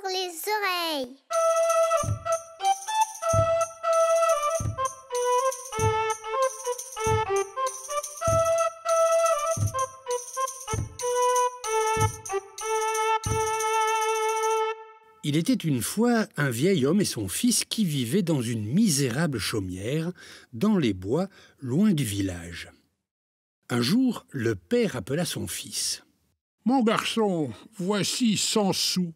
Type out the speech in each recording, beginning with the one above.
pour les oreilles. Il était une fois un vieil homme et son fils qui vivaient dans une misérable chaumière, dans les bois, loin du village. Un jour, le père appela son fils. Mon garçon, voici cent sous.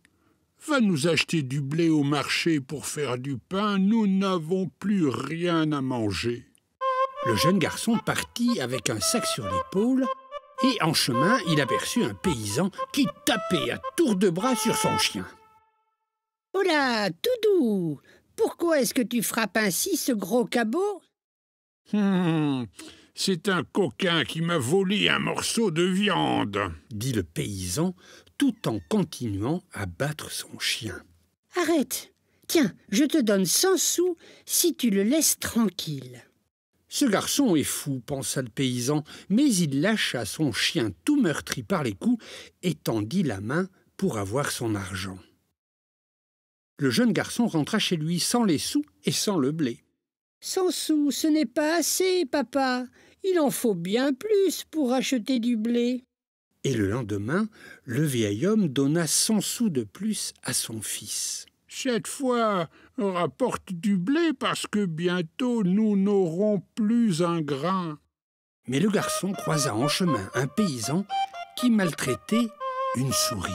Va nous acheter du blé au marché pour faire du pain, nous n'avons plus rien à manger. Le jeune garçon partit avec un sac sur l'épaule, et en chemin il aperçut un paysan qui tapait à tour de bras sur son chien. Hola, Toudou Pourquoi est-ce que tu frappes ainsi ce gros cabot hum, C'est un coquin qui m'a volé un morceau de viande, dit le paysan, tout en continuant à battre son chien. Arrête Tiens, je te donne cent sous si tu le laisses tranquille. Ce garçon est fou, pensa le paysan, mais il lâcha son chien tout meurtri par les coups et tendit la main pour avoir son argent. Le jeune garçon rentra chez lui sans les sous et sans le blé. Cent sous, ce n'est pas assez, papa. Il en faut bien plus pour acheter du blé. Et le lendemain, le vieil homme donna cent sous de plus à son fils. Cette fois, rapporte du blé parce que bientôt nous n'aurons plus un grain. Mais le garçon croisa en chemin un paysan qui maltraitait une souris.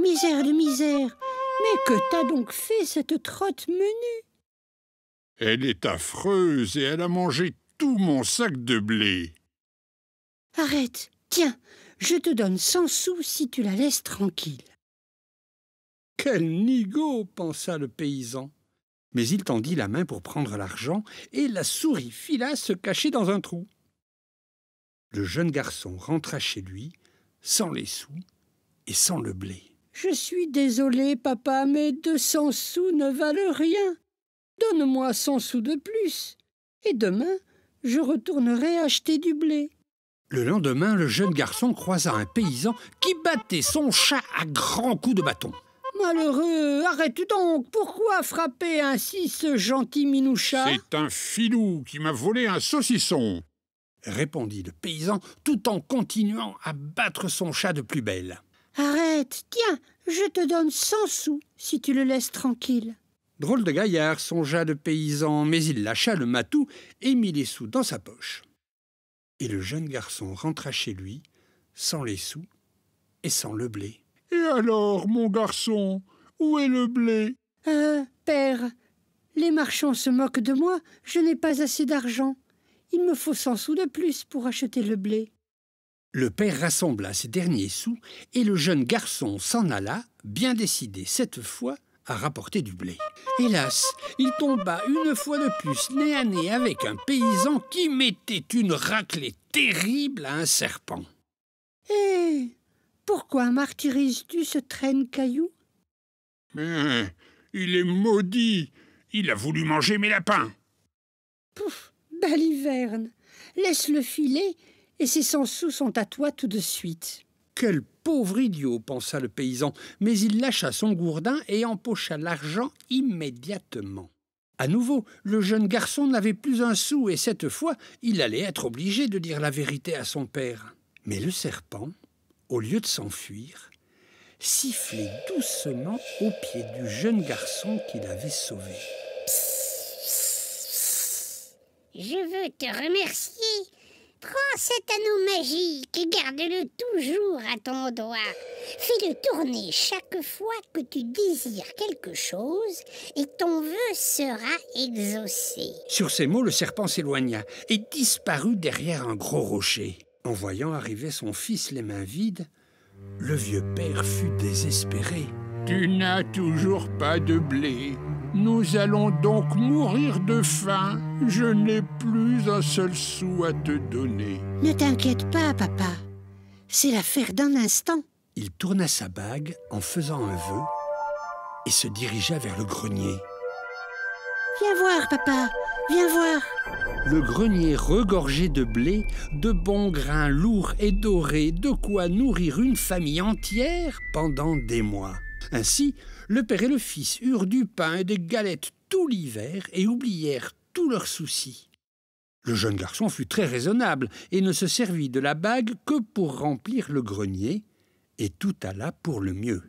Misère de misère, mais que t'as donc fait cette trotte menue Elle est affreuse et elle a mangé tout mon sac de blé. Arrête, Tiens, je te donne cent sous si tu la laisses tranquille. Quel nigaud pensa le paysan. Mais il tendit la main pour prendre l'argent, et la souris fila se cacher dans un trou. Le jeune garçon rentra chez lui, sans les sous et sans le blé. Je suis désolé, papa, mais deux cents sous ne valent rien. Donne-moi cent sous de plus, et demain je retournerai acheter du blé. Le lendemain, le jeune garçon croisa un paysan qui battait son chat à grands coups de bâton. Malheureux, arrête donc Pourquoi frapper ainsi ce gentil minouchat C'est un filou qui m'a volé un saucisson répondit le paysan tout en continuant à battre son chat de plus belle. Arrête, tiens, je te donne cent sous si tu le laisses tranquille. Drôle de gaillard songea le paysan, mais il lâcha le matou et mit les sous dans sa poche et le jeune garçon rentra chez lui, sans les sous et sans le blé. Et alors, mon garçon, où est le blé Ah, père, les marchands se moquent de moi, je n'ai pas assez d'argent. Il me faut cent sous de plus pour acheter le blé. Le père rassembla ses derniers sous et le jeune garçon s'en alla, bien décidé cette fois à rapporter du blé. Hélas, il tomba une fois de plus nez à nez avec un paysan qui mettait une raclée terrible à un serpent. Eh, pourquoi martyrises-tu ce traîne-caillou hein, Il est maudit Il a voulu manger mes lapins Pouf Baliverne Laisse le filer et ses sous sont à toi tout de suite. Quel pauvre idiot, pensa le paysan, mais il lâcha son gourdin et empocha l'argent immédiatement. À nouveau, le jeune garçon n'avait plus un sou, et cette fois il allait être obligé de dire la vérité à son père. Mais le serpent, au lieu de s'enfuir, sifflait doucement au pied du jeune garçon qu'il avait sauvé. Je veux te remercier Prends cet anneau magique et garde-le toujours à ton doigt. Fais-le tourner chaque fois que tu désires quelque chose et ton vœu sera exaucé. Sur ces mots, le serpent s'éloigna et disparut derrière un gros rocher. En voyant arriver son fils les mains vides, le vieux père fut désespéré. Tu n'as toujours pas de blé. Nous allons donc mourir de faim. Je n'ai plus un seul sou à te donner. Ne t'inquiète pas, papa. C'est l'affaire d'un instant. Il tourna sa bague en faisant un vœu et se dirigea vers le grenier. Viens voir, papa. Viens voir. Le grenier regorgeait de blé, de bons grains lourds et dorés, de quoi nourrir une famille entière pendant des mois. Ainsi, le père et le fils eurent du pain et des galettes tout l'hiver et oublièrent tous leurs soucis. Le jeune garçon fut très raisonnable et ne se servit de la bague que pour remplir le grenier, et tout alla pour le mieux.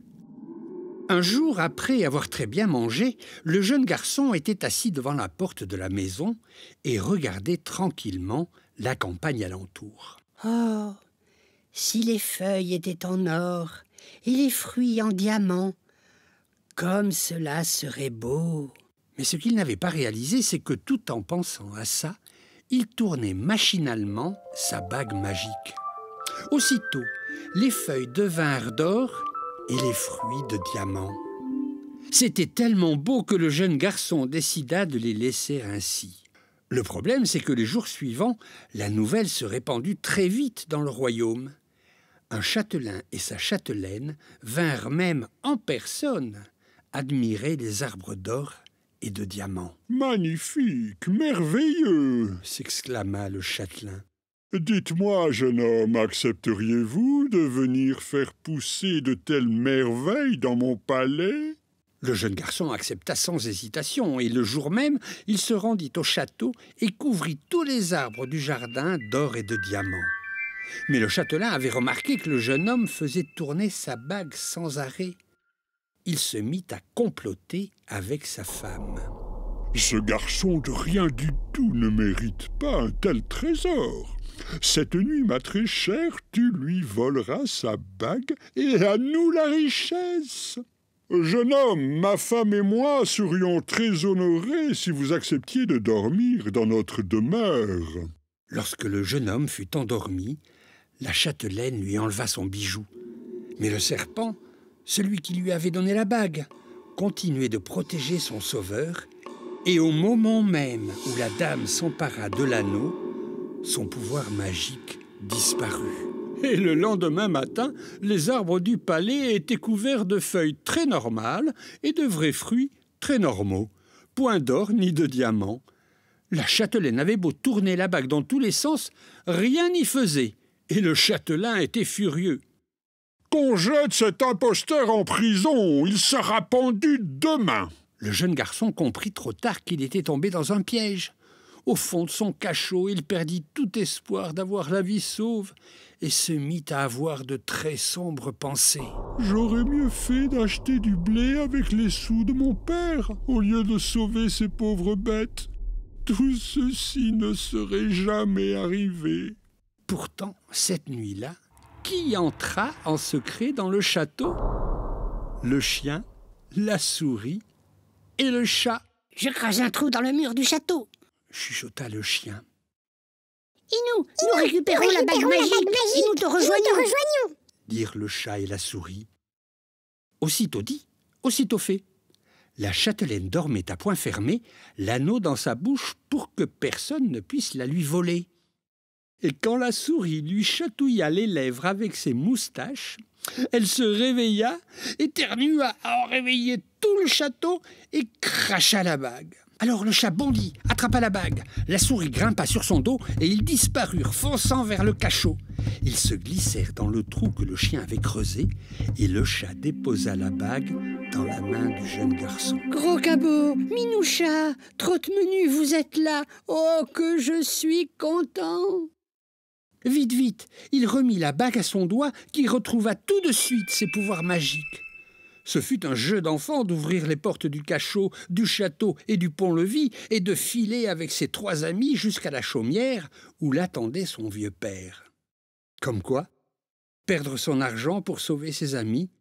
Un jour, après avoir très bien mangé, le jeune garçon était assis devant la porte de la maison et regardait tranquillement la campagne alentour. Oh si les feuilles étaient en or, et les fruits en diamants. Comme cela serait beau. Mais ce qu'il n'avait pas réalisé, c'est que tout en pensant à ça, il tournait machinalement sa bague magique. Aussitôt, les feuilles devinrent d'or et les fruits de diamants. C'était tellement beau que le jeune garçon décida de les laisser ainsi. Le problème, c'est que les jours suivants, la nouvelle se répandut très vite dans le royaume un châtelain et sa châtelaine vinrent même en personne admirer les arbres d'or et de diamants. Magnifique, merveilleux s'exclama le châtelain. Dites-moi, jeune homme, accepteriez-vous de venir faire pousser de telles merveilles dans mon palais Le jeune garçon accepta sans hésitation, et le jour même, il se rendit au château et couvrit tous les arbres du jardin d'or et de diamants. Mais le châtelain avait remarqué que le jeune homme faisait tourner sa bague sans arrêt. Il se mit à comploter avec sa femme. Ce garçon de rien du tout ne mérite pas un tel trésor. Cette nuit, ma très chère, tu lui voleras sa bague et à nous la richesse. Jeune homme, ma femme et moi serions très honorés si vous acceptiez de dormir dans notre demeure. Lorsque le jeune homme fut endormi, la châtelaine lui enleva son bijou. Mais le serpent, celui qui lui avait donné la bague, continuait de protéger son sauveur, et au moment même où la dame s'empara de l'anneau, son pouvoir magique disparut. Et le lendemain matin, les arbres du palais étaient couverts de feuilles très normales et de vrais fruits très normaux. Point d'or ni de diamant. La châtelaine avait beau tourner la bague dans tous les sens, rien n'y faisait et le châtelain était furieux. Qu'on jette cet imposteur en prison, il sera pendu demain. Le jeune garçon comprit trop tard qu'il était tombé dans un piège. Au fond de son cachot, il perdit tout espoir d'avoir la vie sauve et se mit à avoir de très sombres pensées. J'aurais mieux fait d'acheter du blé avec les sous de mon père au lieu de sauver ces pauvres bêtes. Tout ceci ne serait jamais arrivé. Pourtant, cette nuit-là, qui entra en secret dans le château Le chien, la souris et le chat. Je crache un trou dans le mur du château, chuchota le chien. Et nous, nous, récupérons, la, bague, magique, et nous te rejoignons. Nous Dirent le chat et la souris. Aussitôt dit, aussitôt fait. La châtelaine dormait à point fermé, l'anneau dans sa bouche pour que personne ne puisse la lui voler. Et quand la souris lui chatouilla les lèvres avec ses moustaches, elle se réveilla, éternua à en réveiller tout le château et cracha la bague. Alors le chat bondit, attrapa la bague. La souris grimpa sur son dos et ils disparurent, fonçant vers le cachot. Ils se glissèrent dans le trou que le chien avait creusé et le chat déposa la bague dans la main du jeune garçon. Gros cabot, minoucha, trotte menu, vous êtes là. Oh, que je suis content. Vite, vite, il remit la bague à son doigt qui retrouva tout de suite ses pouvoirs magiques. Ce fut un jeu d'enfant d'ouvrir les portes du cachot, du château et du pont-levis et de filer avec ses trois amis jusqu'à la chaumière où l'attendait son vieux père. Comme quoi, perdre son argent pour sauver ses amis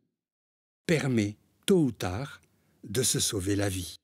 permet, tôt ou tard, de se sauver la vie.